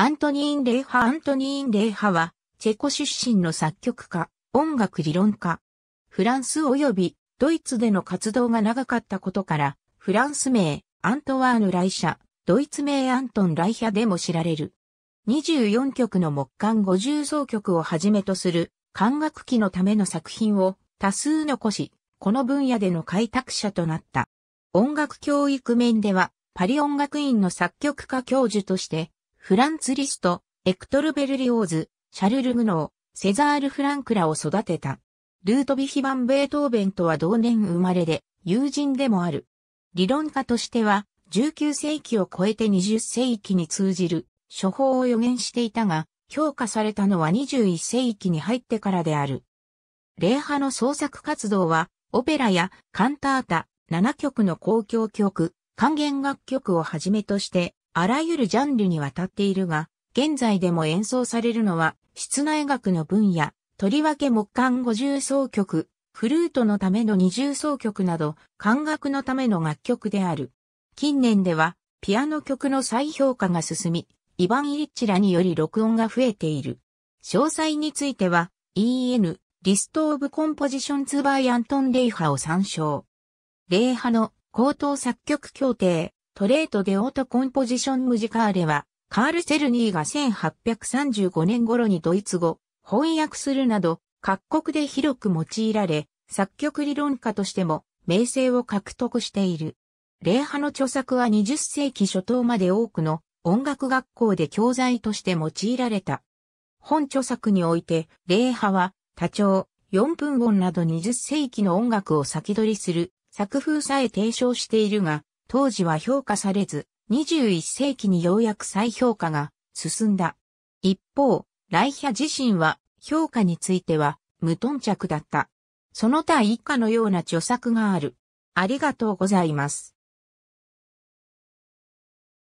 アントニーン・レイハ・アントニーン・レイハは、チェコ出身の作曲家、音楽理論家。フランス及びドイツでの活動が長かったことから、フランス名、アントワーヌ・ライシャ、ドイツ名アントン・ライヒャでも知られる。24曲の木管50奏曲をはじめとする、管楽器のための作品を多数残し、この分野での開拓者となった。音楽教育面では、パリ音楽院の作曲家教授として、フランツ・リスト、エクトル・ベルリオーズ、シャルル・グノー、セザール・フランクらを育てた。ルートヴィヒ・バン・ベートーベンとは同年生まれで、友人でもある。理論家としては、19世紀を超えて20世紀に通じる処方を予言していたが、評価されたのは21世紀に入ってからである。礼派の創作活動は、オペラやカンタータ、7曲の公共曲、還元楽曲をはじめとして、あらゆるジャンルにわたっているが、現在でも演奏されるのは、室内楽の分野、とりわけ木管五重奏曲、フルートのための二重奏曲など、管楽のための楽曲である。近年では、ピアノ曲の再評価が進み、イヴァン・イリッチらにより録音が増えている。詳細については、EN、リスト・オブ・コンポジションズ・バイ・アントン・レイハを参照。レイハの高等作曲協定、トレートデオートコンポジションムジカーレは、カール・セルニーが1835年頃にドイツ語、翻訳するなど、各国で広く用いられ、作曲理論家としても、名声を獲得している。礼派の著作は20世紀初頭まで多くの音楽学校で教材として用いられた。本著作において、礼派は、多調、四分音など20世紀の音楽を先取りする作風さえ提唱しているが、当時は評価されず、21世紀にようやく再評価が進んだ。一方、ライヒャ自身は評価については無頓着だった。その他以下のような著作がある。ありがとうございます。